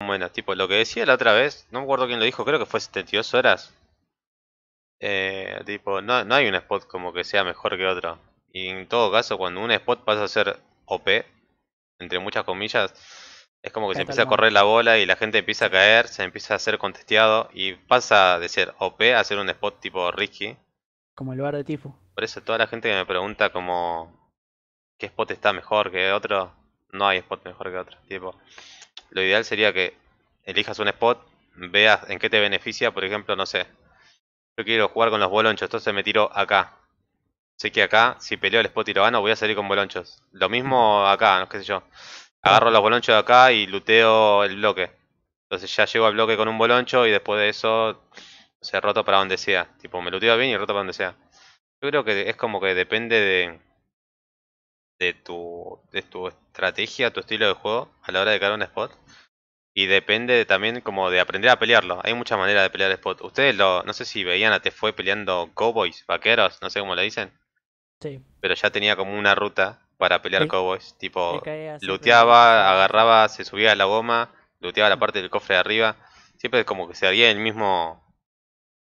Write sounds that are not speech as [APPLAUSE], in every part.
Bueno, tipo, lo que decía la otra vez, no me acuerdo quién lo dijo, creo que fue 72 horas. Eh, tipo, no, no, hay un spot como que sea mejor que otro. Y en todo caso, cuando un spot pasa a ser OP, entre muchas comillas, es como que se empieza a correr la bola y la gente empieza a caer, se empieza a ser contesteado y pasa de ser OP a ser un spot tipo risky. Como el bar de Tifo. Por eso toda la gente que me pregunta como qué spot está mejor que otro, no hay spot mejor que otro. Tipo, lo ideal sería que elijas un spot, veas en qué te beneficia, por ejemplo, no sé, yo quiero jugar con los bolonchos, entonces me tiro acá. Sé que acá, si peleo el spot y lo gano, voy a salir con bolonchos. Lo mismo acá, no qué sé yo. Agarro los bolonchos de acá y luteo el bloque. Entonces ya llego al bloque con un boloncho y después de eso se roto para donde sea. Tipo, me luteo bien y roto para donde sea. Yo creo que es como que depende de de tu, estrategia, tu estilo de juego a la hora de crear un spot. Y depende también como de aprender a pelearlo. Hay muchas maneras de pelear spot. Ustedes lo, no sé si veían a te fue peleando cowboys, vaqueros, no sé cómo lo dicen. Sí. Pero ya tenía como una ruta para pelear cowboys. Tipo, looteaba, agarraba, se subía a la goma, looteaba la mm. parte del cofre de arriba. Siempre como que se había el mismo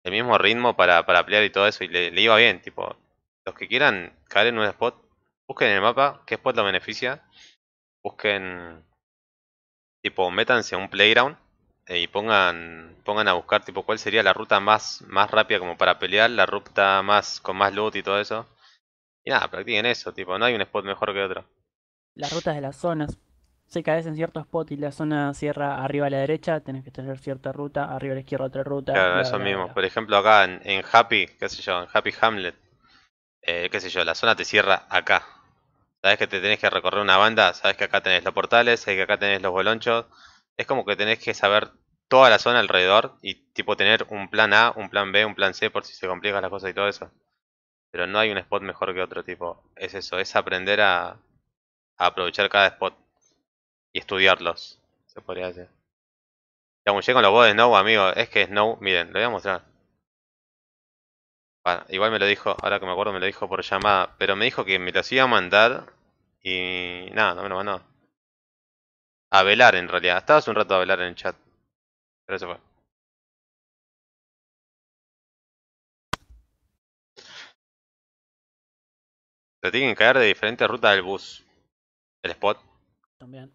el mismo ritmo para, para pelear y todo eso. Y le, le iba bien, tipo, los que quieran caer en un spot, Busquen en el mapa qué spot lo beneficia. Busquen. Tipo, métanse a un playground eh, y pongan pongan a buscar tipo cuál sería la ruta más más rápida como para pelear, la ruta más con más loot y todo eso. Y nada, practiquen eso, tipo, no hay un spot mejor que otro. Las rutas de las zonas. Si caes en cierto spot y la zona cierra arriba a la derecha, tenés que tener cierta ruta, arriba a la izquierda otra ruta. Claro, eso mismo. Por ejemplo, acá en, Happy, qué sé yo, en Happy Hamlet, eh, qué sé yo, la zona te cierra acá. Sabes que te tenés que recorrer una banda, sabes que acá tenés los portales, sabes que acá tenés los bolonchos. Es como que tenés que saber toda la zona alrededor y tipo tener un plan A, un plan B, un plan C por si se complican las cosas y todo eso. Pero no hay un spot mejor que otro tipo. Es eso, es aprender a, aprovechar cada spot y estudiarlos, se podría decir. Como con los bots de Snow, amigo, es que Snow, miren, lo voy a mostrar igual me lo dijo, ahora que me acuerdo me lo dijo por llamada, pero me dijo que me lo hacía mandar y nada, no me lo mandó. A velar en realidad, estaba un rato a velar en el chat, pero eso fue. Se tienen que caer de diferentes rutas del bus. El spot. También.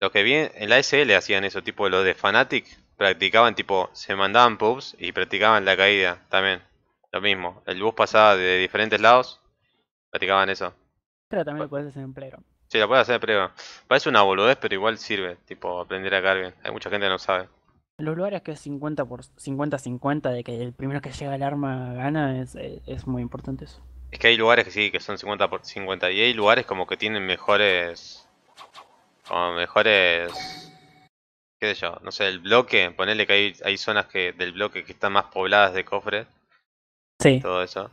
Lo que vi en la SL hacían eso, tipo lo de Fanatic, practicaban, tipo, se mandaban pubs y practicaban la caída también. Lo mismo, el bus pasaba de diferentes lados, practicaban eso. Pero también lo puedes hacer en Sí, lo puedes hacer en Parece una boludez, pero igual sirve, tipo, aprender a caer bien. Hay mucha gente que no sabe. Los lugares que es 50 por 50-50 de que el primero que llega el arma gana es, eh, es, muy importante eso. Es que hay lugares que sí, que son 50 por 50 y hay lugares como que tienen mejores... Como mejores qué sé yo, no sé, el bloque, ponerle que hay, hay zonas que del bloque que están más pobladas de cofres. Sí. Todo eso.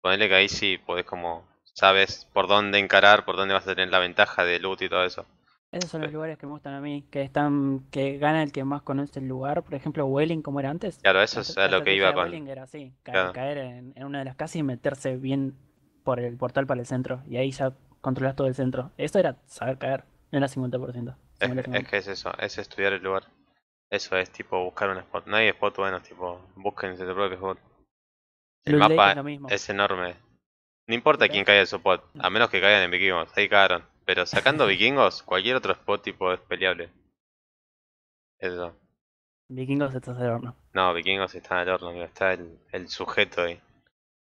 Ponerle que ahí sí podés como, sabes por dónde encarar, por dónde vas a tener la ventaja de loot y todo eso. Esos son los lugares que me gustan a mí, que están, que gana el que más conoce el lugar. Por ejemplo, Welling, como era antes. Claro, eso es a lo que iba con. Welling era así, caer, en, una de las casas y meterse bien por el portal para el centro. Y ahí ya controlas todo el centro. Eso era saber caer, no era 50%. Es, que es eso, es estudiar el lugar. Eso es tipo buscar un spot. No hay spot bueno, tipo, busquen ese propio spot. El mapa es, enorme. No importa quién caiga en su spot, a menos que caigan en vikingos, ahí cagaron. Pero sacando [LAUGHS] vikingos, cualquier otro spot tipo es peleable. Eso. Vikingos estás al horno. No, vikingos están el horno, está el, el sujeto ahí.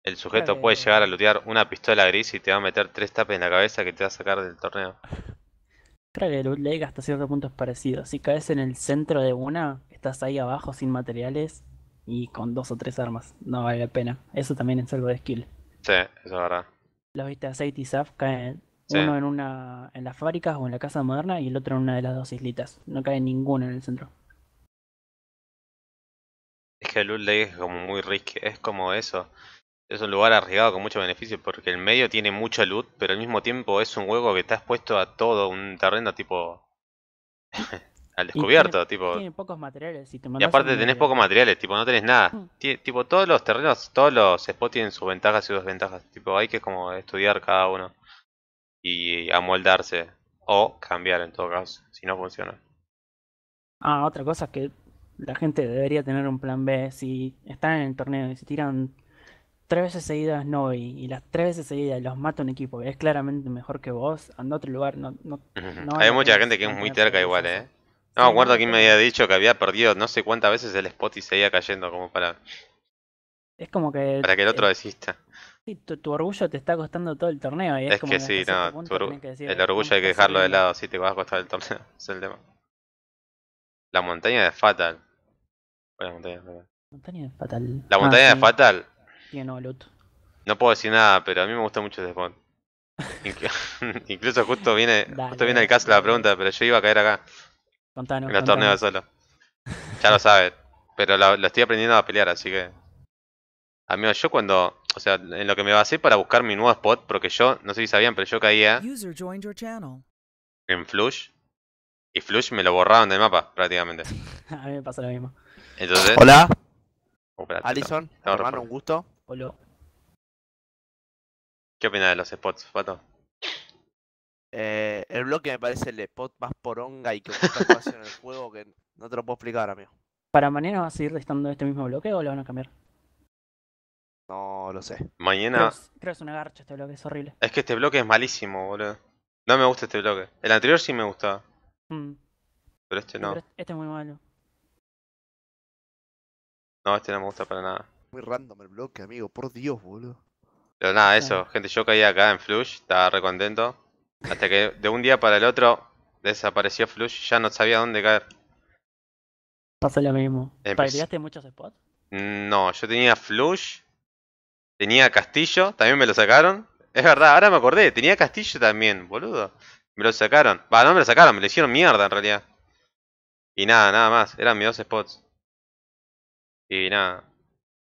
El sujeto puede llegar a lootear una pistola gris y te va a meter tres tapes en la cabeza que te va a sacar del torneo. Creo que el bootleg hasta cierto punto es parecido. Si caes en el centro de una, estás ahí abajo sin materiales y con dos o tres armas. No vale la pena. Eso también es algo de skill. Sí, eso es verdad. Los viste a Safety Saf caen uno en una en las fábricas o en la casa moderna y el otro en una de las dos islitas. No cae ninguno en el centro. Es que el bootleg es como muy risky. Es como eso. Es un lugar arriesgado con mucho beneficio porque el medio tiene mucha luz, pero al mismo tiempo es un juego que está expuesto a todo un terreno tipo... [LAUGHS] al descubierto, tipo... Tiene pocos materiales y, te y aparte tenés pocos materiales, tipo no tenés nada. Mm. tipo todos los terrenos, todos los spots tienen sus ventajas y sus desventajas. Tipo hay que como estudiar cada uno y amoldarse o cambiar en todo caso, si no funciona. Ah, otra cosa es que la gente debería tener un plan B. Si están en el torneo y se tiran tres veces seguidas no y, las tres veces seguidas los mata un equipo que es claramente mejor que vos, anda otro lugar, no... no, hay mucha gente que es muy terca igual, ¿eh? No, me acuerdo quién me había dicho que había perdido no sé cuántas veces el spot y seguía cayendo como para... Es como que... Para que el otro desista. Sí, tu, orgullo te está costando todo el torneo. Y es, que sí, no, el orgullo hay que dejarlo de lado, si te vas a costar el torneo, [LAUGHS] es el tema. La montaña de Fatal. Bueno, montaña, montaña de Fatal. La montaña de Fatal ah, no puedo decir nada, pero a mí me gusta mucho ese spot. [LAUGHS] Incluso justo viene, [LAUGHS] justo viene el caso la pregunta, pero yo iba a caer acá. En los torneos solo. Ya lo sabes. Pero lo, estoy aprendiendo a pelear, así que. a Amigo, yo cuando. O sea, en lo que me basé para buscar mi nuevo spot, porque yo, no sé si sabían, pero yo caía. En Flush. Y Flush me lo borraron del mapa, prácticamente. [LAUGHS] a mí me pasa lo mismo. Entonces. Hola. Oh, Alison Alison, hermano, un gusto. ¿Qué opinas de los spots, Pato? Eh, el bloque me parece el spot más poronga y que espacio en el [LAUGHS] juego no te lo puedo explicar, amigo. ¿Para mañana vas a seguir Restando este mismo bloque o lo van a cambiar? No lo sé. Mañana. Creo, que es una garcha este bloque, es horrible. Es que este bloque es malísimo, boludo. No me gusta este bloque. El anterior sí me gustaba. Mm. Pero este no. este es muy malo. No, este no me gusta para nada muy random el bloque, amigo. Por Dios, boludo. Pero nada, eso, gente, yo caía acá en Flush, estaba re contento. Hasta que de un día para el otro desapareció Flush, ya no sabía dónde caer. Pasó lo mismo. ¿Pagaste muchos spots? No, yo tenía Flush, tenía Castillo, también me lo sacaron. Es verdad, ahora me acordé, tenía Castillo también, boludo. Me lo sacaron. Va, no me lo sacaron, me lo hicieron mierda en realidad. Y nada, nada más, eran mis dos spots. Y nada,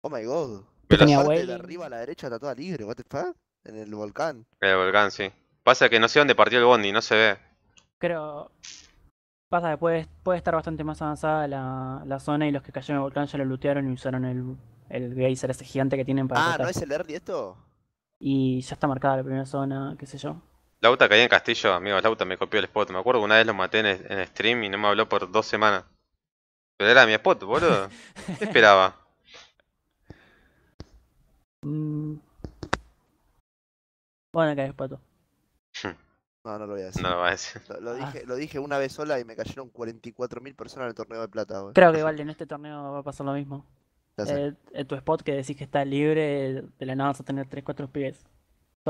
Oh my god. Pero la parte de arriba a la derecha está toda libre, what the fuck? En el volcán. En el volcán, sí. Pasa que no sé dónde partió el bondi, no se ve. Creo. Pasa que puede, estar bastante más avanzada la, zona y los que cayeron en el volcán ya lo lootearon y usaron el, el geyser ese gigante que tienen para. Ah, ¿no es el Erdi esto? Y ya está marcada la primera zona, qué sé yo. Lauta caía en Castillo, amigo. Lauta me copió el spot. Me acuerdo una vez lo maté en, en stream y no me habló por dos semanas. Pero era mi spot, boludo. [LAUGHS] ¿Qué esperaba? Bueno, caes, pato. Hmm. No, no lo voy a decir. No lo voy a decir. Ah. Lo, dije, una vez sola y me cayeron 44.000 personas en el torneo de plata. Creo que, vale, en este torneo va a pasar lo mismo. Eh, en tu spot que decís que está libre, de la nada vas a tener 3-4 pies.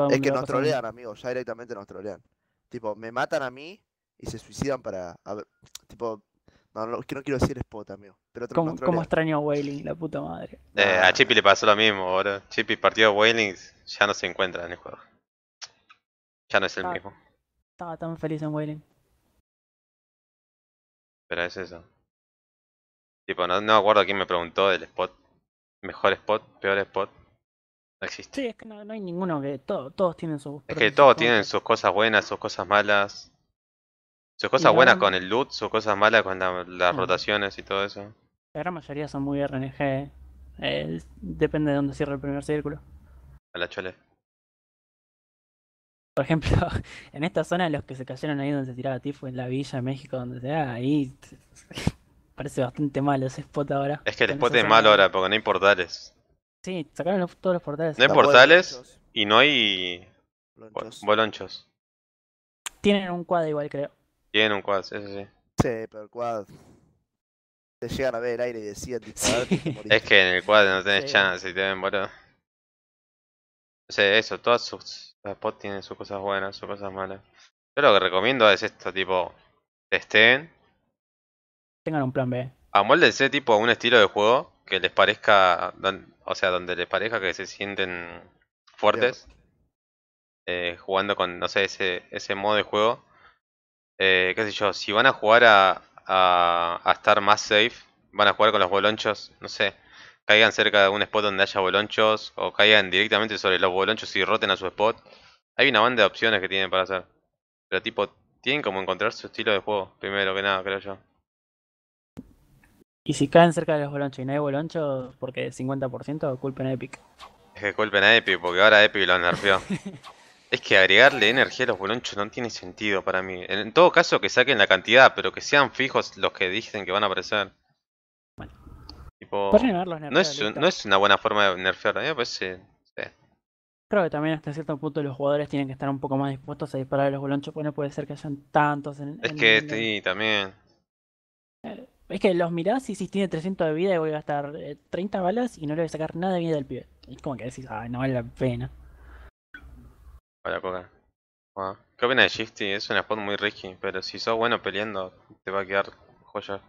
es que nos trolean, amigos, ya directamente nos trolean. Tipo, me matan a mí y se suicidan para. tipo, no, no, que no quiero decir spot, amigo. Pero ¿Cómo, extraño a Wailing, la puta madre? Eh, a Chippy le pasó lo mismo, boludo. Chippy partido de Wailing ya no se encuentra en el juego. Ya no es el mismo. Estaba tan feliz en Wailing. Pero es eso. Tipo, no, no acuerdo quién me preguntó del spot. Mejor spot, peor spot. No existe. Sí, es que no, hay ninguno que. todos tienen sus. Es que todos tienen sus cosas buenas, sus cosas malas. Sus cosas buenas con el loot, sus cosas malas con las rotaciones y todo eso. La gran mayoría son muy RNG. Eh, depende de dónde cierre el primer círculo. A la chole. Por ejemplo, [LAUGHS] en esta zona los que se cayeron ahí donde se tiraba Tifo, en la Villa de México, donde se ahí [LAUGHS] parece bastante malo ese spot ahora. Es que el spot es malo ahora porque no hay portales. Sí, sacaron todos los portales. No hay portales y no hay bolonchos. Tienen un quad igual creo. Tienen un quad, sí, sí. Sí, pero el quad te llegan a ver el aire y decían [LAUGHS] Es que en el quad no tenés chance si te ven boludo. No sé, eso, todas sus spots tienen sus cosas buenas, sus cosas malas. Yo lo que recomiendo es esto, tipo, estén Tengan un plan B. Amoldense tipo a un estilo de juego que les parezca, o sea, donde les parezca que se sienten fuertes. Eh, jugando con, no sé, ese, ese modo de juego. Eh, qué sé yo, si van a jugar a, a estar más safe, van a jugar con los bolonchos, no sé caigan cerca de un spot donde haya bolonchos o caigan directamente sobre los bolonchos y roten a su spot. Hay una banda de opciones que tienen para hacer. Pero tipo, tienen como encontrar su estilo de juego, primero que nada, creo yo. Y si caen cerca de los bolonchos y no hay bolonchos, porque 50% culpen a Epic. Es que culpen a Epic, porque ahora Epic lo nerfeó. [LAUGHS] es que agregarle energía a los bolonchos no tiene sentido para mí. en todo caso, que saquen la cantidad, pero que sean fijos los que dicen que van a aparecer no, es una buena forma de nerfear, a mí Creo que también hasta cierto punto los jugadores tienen que estar un poco más dispuestos a disparar a los bolonchos, porque no puede ser que hayan tantos en Es que sí, también. Eh, es que los mirás y si tiene 300 de vida y voy a gastar 30 eh, balas y no le voy a sacar nada de vida del pibe. Es como que decís, ay, no vale la pena. Hola, Coca. ¿Qué pena de Shifty? Es un spot muy risky, pero si sos bueno peleando, te va a quedar joya.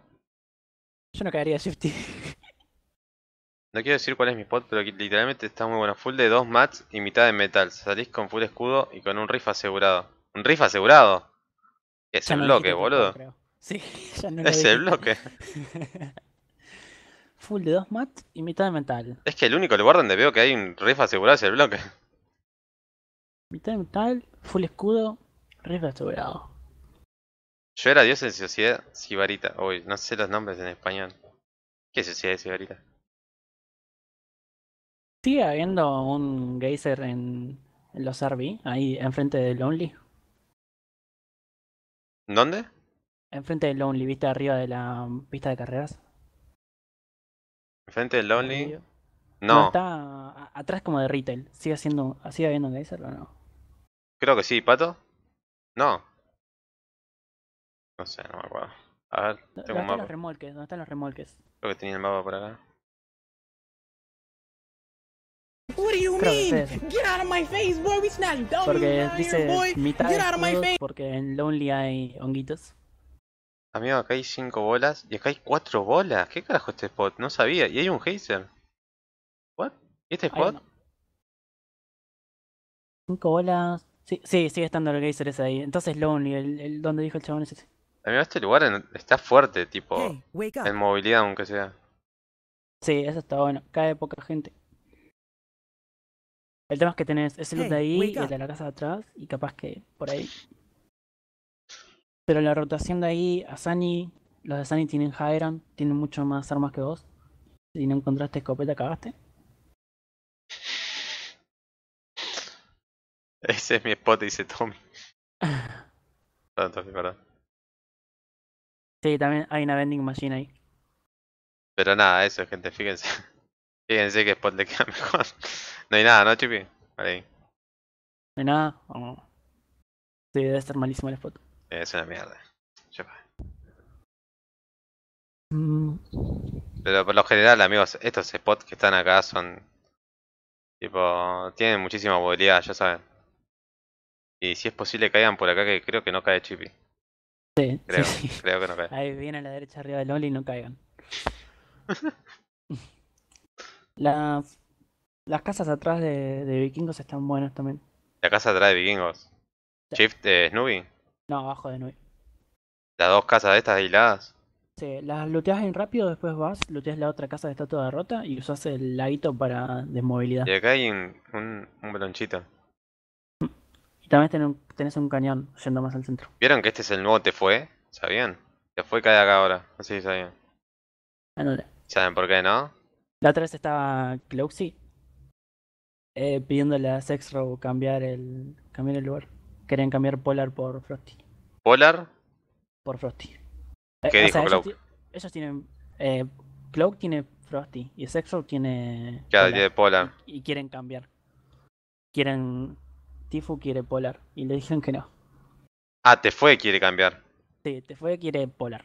Yo no caería Shifty. No quiero decir cuál es mi spot, pero literalmente está muy bueno. Full de dos mats y mitad de metal. Salís con full escudo y con un riff asegurado. ¿Un riff asegurado? Es el bloque, boludo. [LAUGHS] sí, ya no lo Es el bloque. [LAUGHS] full de dos mats y mitad de metal. Es que el único lugar donde veo que hay un riff asegurado es el bloque. Mitad de metal, full escudo, riff asegurado. Yo era dios en Sociedad Sibarita. Uy, no sé los nombres en español. ¿Qué es Sociedad Sibarita? ¿Sigue habiendo un geyser en, los RV, ahí enfrente de Lonely? ¿Dónde? Enfrente de Lonely, viste arriba de la pista de carreras. ¿Enfrente de Lonely? No. Está atrás como de retail. ¿Sigue, ¿Sigue habiendo un geyser o no? Creo que sí, ¿Pato? No. No sé, no me acuerdo. A ver, tengo un mapa. Los remolques, ¿Dónde están los remolques? Creo que tenía el mapa por acá. What do you Get out of my face, boy. porque dice mitad porque en Lonely hay honguitos. Amigo, acá hay 5 bolas y acá hay 4 bolas. ¿Qué carajo este spot? No sabía. Y hay un Hazer. ¿What? ¿Y este spot? 5 bolas. Sí, sí, sigue estando el Geyser ese ahí. Entonces Lonely, el, donde dijo el chabón ese. Amigo, este lugar está fuerte, tipo. en movilidad, aunque sea. Sí, eso está bueno. Cae poca gente. El tema es que tenés ese luz de ahí y el de la casa de atrás y capaz que por ahí. Pero la rotación de ahí, a Sani... los de Sani tienen Hyran tienen mucho más armas que vos. Si no encontraste escopeta, cagaste. Ese es mi spot, dice Tommy. Perdón, [LAUGHS] ah, Tommy, perdón. Sí, también hay una vending machine ahí. Pero nada, eso, gente, fíjense. Fíjense que Spot le queda mejor. No hay nada, ¿no, Chipi? Vale. No hay nada. Sí, debe estar malísimo el Spot. Es una mierda. Mm. Pero por lo general, amigos, estos spots que están acá son. Tipo, tienen muchísima movilidad, ya saben. Y si es posible caigan por acá, que creo que no cae Chippy. Sí, sí, creo que no cae. Ahí viene a la derecha arriba del Oli y no caigan. [LAUGHS] La, las casas atrás de, vikingos están buenas también. ¿La casa atrás de vikingos? ¿Shift de eh, No, abajo de Snoopy. ¿Las dos casas de estas aisladas? Sí, las looteas en rápido, después vas, looteas la otra casa que está toda rota y usas el laguito para desmovilidad. Y acá hay un, un, Y también tenés un, un cañón yendo más al centro. ¿Vieron que este es el nuevo Te Fue? ¿Sabían? Te Fue cae acá ahora, así sabían. ¿Saben por qué no? La otra vez estaba Cloxy eh, pidiéndole a Sexrow cambiar el, cambiar el lugar. Querían cambiar Polar por Frosty. ¿Polar? Por Frosty. ¿Qué eh, dijo ellos, tienen. Eh, Cloak tiene Frosty y Sexrow tiene. Ya Polar, Polar. Y, quieren cambiar. Quieren. Tifu quiere Polar y le dijeron que no. Ah, te fue, quiere cambiar. Sí, te fue, quiere Polar.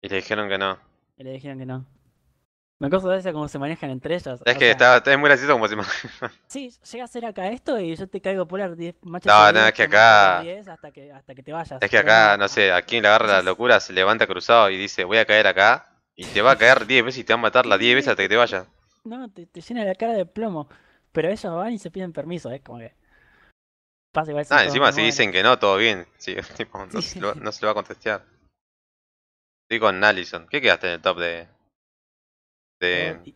Y le dijeron que no. Y le dijeron que no. Me de gracia cómo se manejan entre ellas. Es que está, es muy gracioso como se [LAUGHS] Sí, llega a ser acá esto y yo te caigo por 10 10 No, no, es que acá. 10 hasta, que, hasta que te vayas. Es que acá, no sé, a quien le agarra la locura se levanta cruzado y dice voy a caer acá. Y te va a caer 10 veces y te va a matar las 10 veces hasta que te vayas. No, te, llena la cara de plomo. Pero ellos van y se piden permiso, es como que. Pasa igual. Ah, encima si dicen que no, todo bien. [LAUGHS] Sí, no, Se lo, va a contestar. Estoy con Allison. ¿Qué quedaste en el top de, 16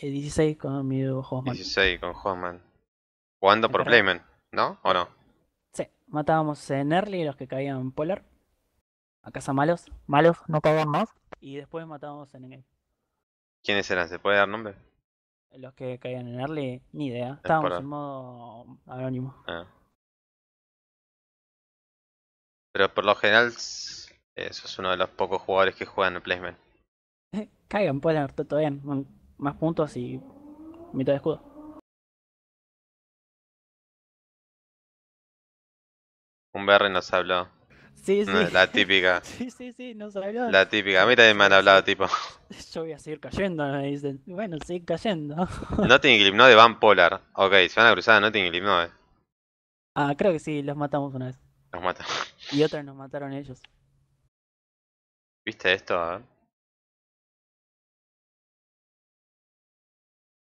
este, eh, con mi Hoffman. 16 con Hoffman. Jugando por Playman, ¿no? ¿O no? Sí, matábamos en Early los que caían en Polar. A casa malos. Malos, no caían más. Y después matábamos en el. ¿Quiénes eran? ¿Se puede dar nombre? Los que caían en Early, ni idea. Estábamos en modo anónimo. Ah. Pero por lo general, eso eh, es uno de los pocos jugadores que juegan en Placement. Caigan, Polar, pues, todo bien. Más puntos y mitad de escudo. Un BR nos habló. Sí, sí. La típica. [LAUGHS] Sí, sí, sí, nos habló. La típica. mira mí mal hablado, tipo. [LAUGHS] Yo voy a seguir cayendo, me dicen. Bueno, sigue cayendo. no tienen no de Van Polar. Ok, se van a cruzar no tiene Hill Ah, creo que sí, los matamos una vez. Los matamos Y otra nos mataron ellos. ¿Viste esto? A ver.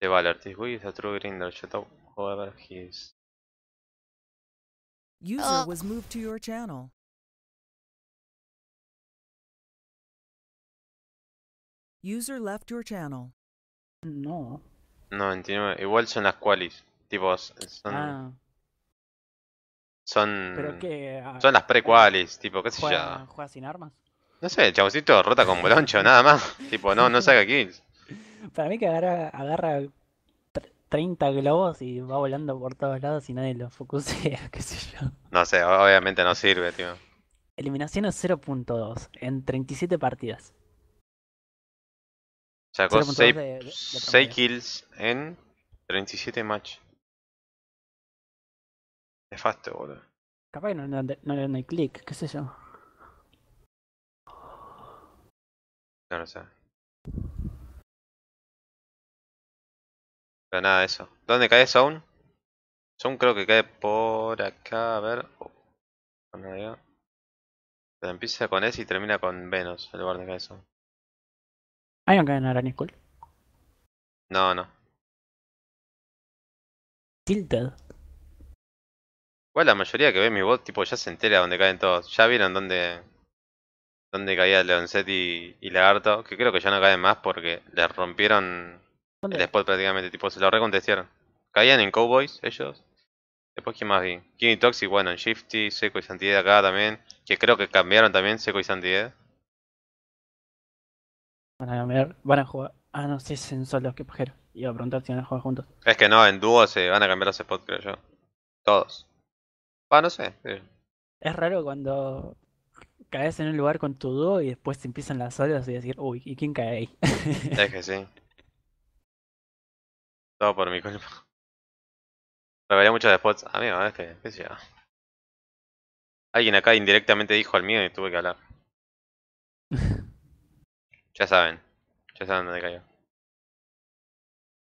Valerte, Valor. This guy is a true grinder. Shut up, whoever he is. User ah. was moved to your channel. User left your channel. No. No, entiendo. Igual son las qualis. Tipo, son... Ah. Son... Pero qué. Ah, son las pre-qualis, tipo, qué sé yo. ¿Juega sin armas? No sé, el chaboncito rota con boloncho, nada más. [LAUGHS] tipo, no, no saca kills. Para mí que agarra, agarra 30 globos y va volando por todos lados y nadie lo focusea, [LAUGHS] qué sé yo. No sé, obviamente no sirve, tío. Eliminación es 0.2 en 37 partidas. Sacó 6, de, 6 kills en 37 match. Nefasto, boludo. Capaz que no, no, no le dan el click, qué sé yo. No lo sé. nada, eso. ¿Dónde cae Zone? Zone creo que cae por acá, a ver. Oh, empieza con S y termina con Venus, el lugar de cae Zone. ¿Ahí no cae en school No, no. Tilted. Igual la mayoría que ve mi bot, tipo, ya se entera dónde caen todos. Ya vieron dónde, dónde caía Leonset y, y Lagarto, que creo que ya no caen más porque les rompieron el spot prácticamente, tipo, se lo recontestaron. Caían en Cowboys ellos. Después, ¿quién más vi? King Toxic, bueno, en Shifty, Seco y Santidad acá también. Que creo que cambiaron también Seco y Santidad. Van a cambiar, van a jugar. Ah, no, sé, es en solos, qué pajero. Iba a preguntar si van a jugar juntos. Es que no, en dúo se van a cambiar los spots, creo yo. Todos. Ah, no sé. Es raro cuando caes en un lugar con tu dúo y después te empiezan las olas y decir, uy, ¿y quién cae ahí? es que sí. [LAUGHS] Todo por mi culpa. [LAUGHS] Revelé muchos de spots. Amigo, es eh, que, qué Alguien acá indirectamente dijo al mío y tuve que hablar. [LAUGHS] ya saben. Ya saben dónde cayó.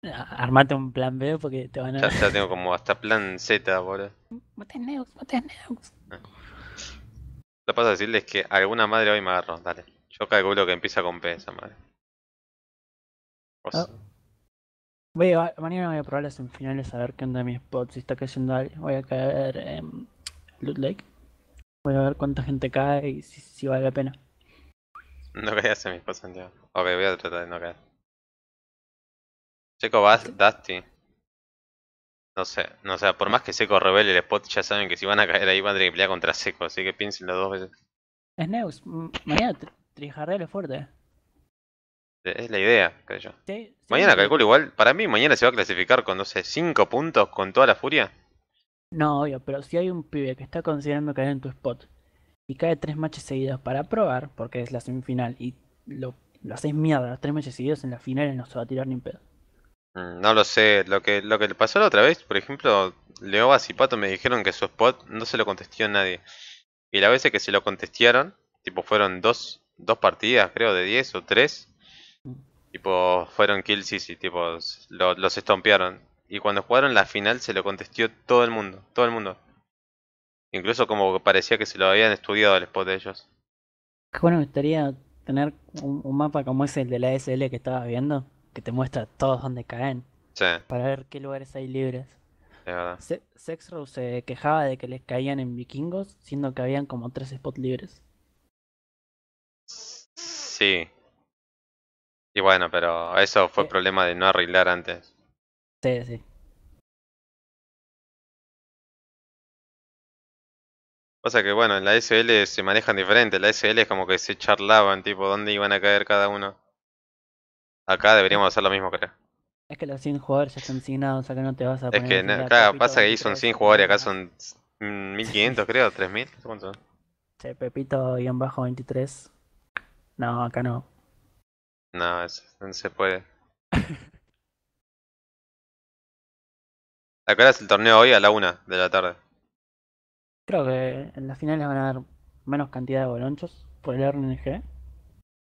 Ah, armate un plan B porque te van a. Ya, ya tengo como hasta plan Z, boludo. no Neus, no Neus. Lo pasa a decirles que alguna madre hoy me agarró, dale. Yo calculo que empieza con P esa madre. Voy mañana voy a probar las semifinales a ver qué onda mi spot, si está cayendo alguien. Voy a caer en Loot Lake. Voy a ver cuánta gente cae y si, vale la pena. No caigas en mi spot, Santiago. Ok, voy a tratar de no caer. Seco va Dusty. No sé, no sé por más que Seco revele el spot, ya saben que si van a caer ahí van a tener que pelear contra Seco, así que piénsenlo dos veces. Es Neus, mañana trijarrele fuerte. Eh. Es la idea, creo yo. mañana calculo igual. Para mí, mañana se va a clasificar con, no sé, 5 puntos con toda la furia. No, obvio, pero si hay un pibe que está considerando caer en tu spot y cae tres matches seguidos para probar, porque es la semifinal, y lo, lo haces mierda los tres matches seguidos en la final, no se va a tirar ni un pedo. Mm, no lo sé, lo que, lo que le pasó la otra vez, por ejemplo, Leobas y Pato me dijeron que su spot no se lo contestó nadie. Y la veces que se lo contestaron, tipo fueron dos, dos partidas, creo, de 10 o 3, Tipo, fueron kills y tipo, los estompearon. Y cuando jugaron la final se lo contestó todo el mundo, todo el mundo. Incluso como parecía que se lo habían estudiado el spot de ellos. Qué bueno, me gustaría tener un, mapa como ese, el de la SL que estaba viendo, que te muestra todos donde caen. Sí. Para ver qué lugares hay libres. De verdad. Se se quejaba de que les caían en vikingos, siendo que habían como tres spots libres. Sí, y bueno, pero eso fue eh. problema de no arreglar antes. Sí, sí. Pasa que bueno, en la SL se manejan diferente, la SL es como que se charlaban, tipo, dónde iban a caer cada uno. Acá deberíamos hacer lo mismo, creo. Es que los 100 jugadores ya están signados, o sea que no te vas a poner. Es que, acá pasa que ahí son 100 jugadores, acá son 1500, mm, [LAUGHS] creo, 3000. ¿Cuántos son? Sí, Pepito-23. No, acá no. No, no se puede. La es el torneo hoy? A la una de la tarde. Creo que en las finales van a haber menos cantidad de bolonchos por el RNG.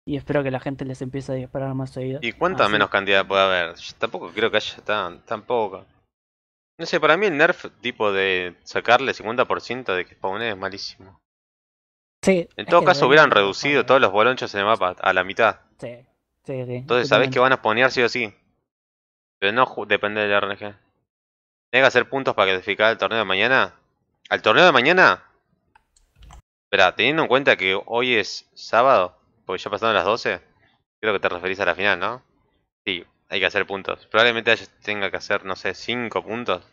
Y espero que la gente les empiece a disparar más seguido. ¿Y cuánta ah, menos cantidad puede haber? tampoco creo que haya tan, tan poca. No sé, para mí el nerf tipo de sacarle 50% de que spawné es malísimo. Sí. En todo caso hubieran reducido todos los bolonchos en el mapa a la mitad. Sí. Entonces sabes que van a poner sí o sí. Pero no depende del RNG. Tienes que hacer puntos para clasificar el torneo de mañana. ¿Al torneo de mañana? Espera, teniendo en cuenta que hoy es sábado, porque ya pasaron las 12, creo que te referís a la final, ¿no? Sí, hay que hacer puntos. Probablemente tenga que hacer, no sé, 5 puntos.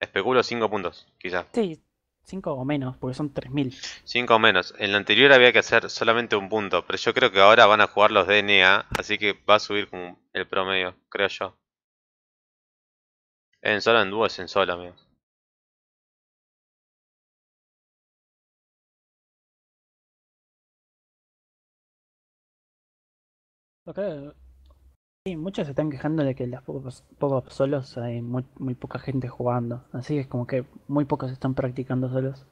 Especulo 5 puntos, quizá. Sí, 5 o menos, porque son 3.000. 5 o menos. En la anterior había que hacer solamente un punto, pero yo creo que ahora van a jugar los DNA, así que va a subir el promedio, creo yo. En solo, en dúo, es en solo, amigos. Okay. Sí, muchos se están quejando de que en las pocos solos hay muy, poca gente jugando. Así que es como que muy pocos están practicando solos.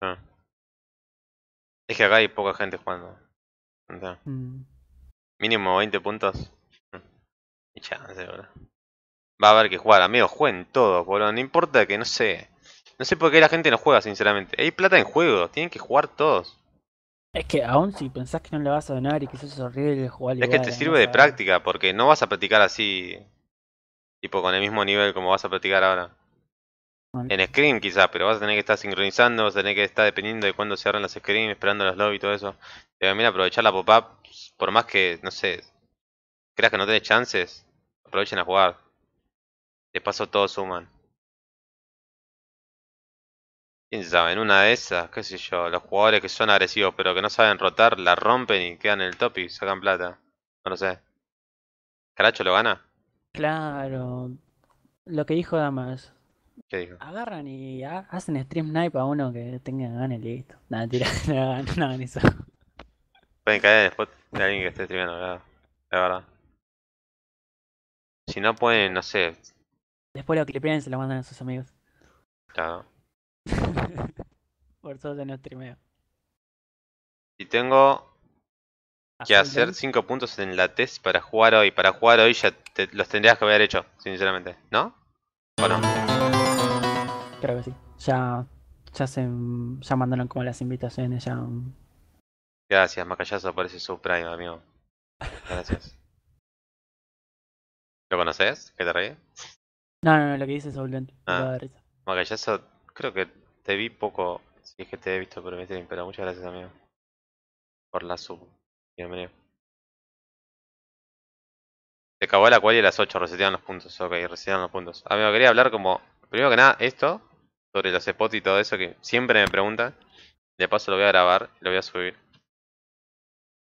Ah. Es que acá hay poca gente jugando. Mm. Mínimo 20 puntos. Mm. chance, boludo. Va a haber que jugar, amigos, jueguen todos, boludo. No importa que no sé. No sé por qué la gente no juega, sinceramente. Hay plata en juego, tienen que jugar todos. Es que aún si pensás que no le vas a ganar y que eso es horrible jugar Es que te sirve de práctica, porque no vas a practicar así, tipo con el mismo nivel como vas a practicar ahora. En screen quizás, pero vas a tener que estar sincronizando, vas a tener que estar dependiendo de cuándo se abran las screens, esperando los lobbies y todo eso. Pero mira, aprovechar la pop-up, por más que, no sé, creas que no tenés chances, aprovechen a jugar. De paso todos suman quién sabe, en una de esas, qué sé yo, los jugadores que son agresivos pero que no saben rotar, la rompen y quedan en el top y sacan plata. No lo sé. ¿Caracho lo gana? Claro. Lo que dijo Damas. ¿Qué dijo? Agarran y hacen stream snipe a uno que tenga ganas y listo. Nada, tira, [LAUGHS] no, no eso. Pueden caer después de alguien que esté streamando, ¿verdad? La verdad. Si no pueden, no sé. Después lo que le piden se lo mandan a sus amigos. Claro. [LAUGHS] Por suerte no streameo. Si tengo que hacer 5 puntos en la tesis para jugar hoy. Para jugar hoy ya los tendrías que haber hecho, sinceramente, ¿no? ¿O no? Creo que sí. Ya, ya se ya mandaron como las invitaciones, ya. Gracias, Macallazo, por ese subprime, amigo. Gracias. ¿Lo conoces? ¿Qué te reí? No, no, no, lo que dices es ah. Macallazo Creo que te vi poco. Si es que te he visto por pero muchas gracias, amigo. Por la sub. Bienvenido. Se acabó la cual y las 8. Resetean los puntos. Ok, resetean los puntos. Amigo, quería hablar como. Primero que nada, esto. Sobre los spots y todo eso que siempre me preguntan. De paso lo voy a grabar y lo voy a subir.